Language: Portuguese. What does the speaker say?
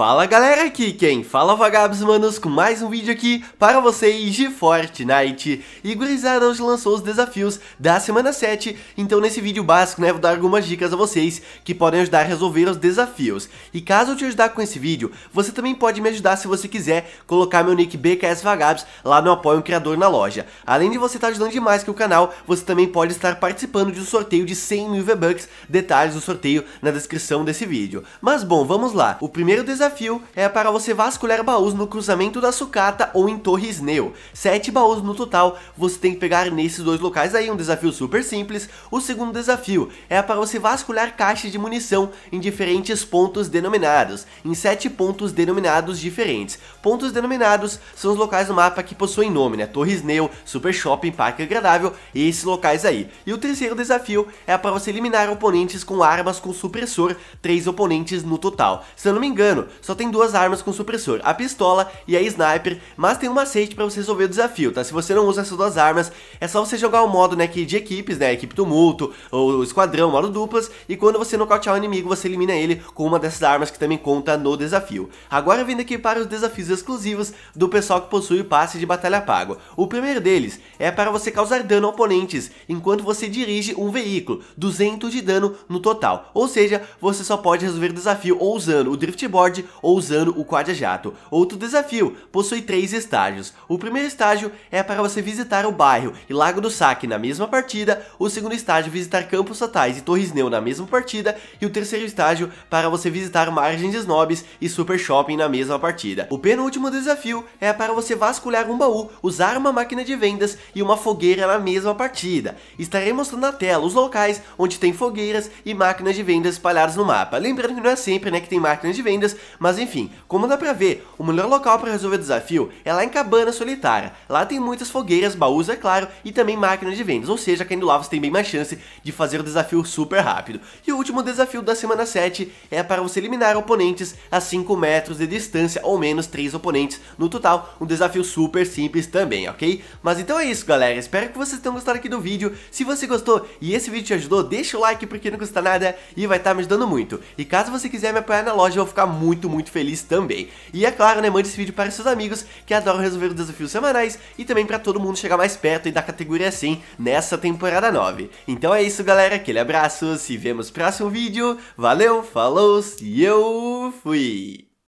Fala galera, aqui quem fala é Vagabos Manos com mais um vídeo aqui para vocês de Fortnite E gurizada, hoje lançou os desafios da semana 7 Então nesse vídeo básico, né, vou dar algumas dicas a vocês que podem ajudar a resolver os desafios E caso eu te ajudar com esse vídeo, você também pode me ajudar se você quiser Colocar meu nick BKS Vagabos lá no Apoio um Criador na loja Além de você estar tá ajudando demais que o canal, você também pode estar participando de um sorteio de 100 mil V-Bucks Detalhes do sorteio na descrição desse vídeo Mas bom, vamos lá, o primeiro desafio desafio é para você vasculhar baús no cruzamento da sucata ou em Torres Neo. Sete baús no total, você tem que pegar nesses dois locais aí, um desafio super simples. O segundo desafio é para você vasculhar caixas de munição em diferentes pontos denominados, em sete pontos denominados diferentes. Pontos denominados são os locais do mapa que possuem nome, né? Torres Neo, Super Shopping, Parque Agradável e esses locais aí. E o terceiro desafio é para você eliminar oponentes com armas com supressor, três oponentes no total. Se eu não me engano, só tem duas armas com supressor, a pistola e a sniper, mas tem um macete para você resolver o desafio, tá? Se você não usa essas duas armas, é só você jogar o modo né, que de equipes, né, equipe tumulto, ou esquadrão, modo duplas, e quando você nocautear o inimigo, você elimina ele com uma dessas armas que também conta no desafio. Agora vindo aqui para os desafios exclusivos do pessoal que possui o passe de batalha pago. O primeiro deles é para você causar dano a oponentes enquanto você dirige um veículo, 200 de dano no total, ou seja, você só pode resolver o desafio ou usando o drift board quad ou usando o quad jato. Outro desafio possui três estágios. O primeiro estágio é para você visitar o bairro e Lago do Saque na mesma partida, o segundo estágio visitar Campos Satais e Torres Neu na mesma partida e o terceiro estágio para você visitar Margens de Snobs e Super Shopping na mesma partida. O penúltimo desafio é para você vasculhar um baú, usar uma máquina de vendas e uma fogueira na mesma partida. Estarei mostrando na tela os locais onde tem fogueiras e máquinas de vendas espalhadas no mapa. Lembrando que não é sempre né, que tem máquinas de vendas, mas enfim, como dá pra ver, o melhor local para resolver o desafio é lá em Cabana Solitária. Lá tem muitas fogueiras, baús, é claro, e também máquinas de vendas, ou seja, caindo lá você tem bem mais chance de fazer o desafio super rápido. E o último desafio da semana 7 é para você eliminar oponentes a 5 metros de distância ou menos 3 oponentes no total, um desafio super simples também, ok? Mas então é isso galera, espero que vocês tenham gostado aqui do vídeo, se você gostou e esse vídeo te ajudou, deixa o like porque não custa nada e vai estar tá me ajudando muito. E caso você quiser me apoiar na loja, eu vou ficar muito muito, muito feliz também. E é claro, né, mande esse vídeo para seus amigos que adoram resolver os desafios semanais e também para todo mundo chegar mais perto e da categoria 100 nessa temporada 9. Então é isso, galera, aquele abraço, se vemos no próximo vídeo, valeu, falou e eu fui!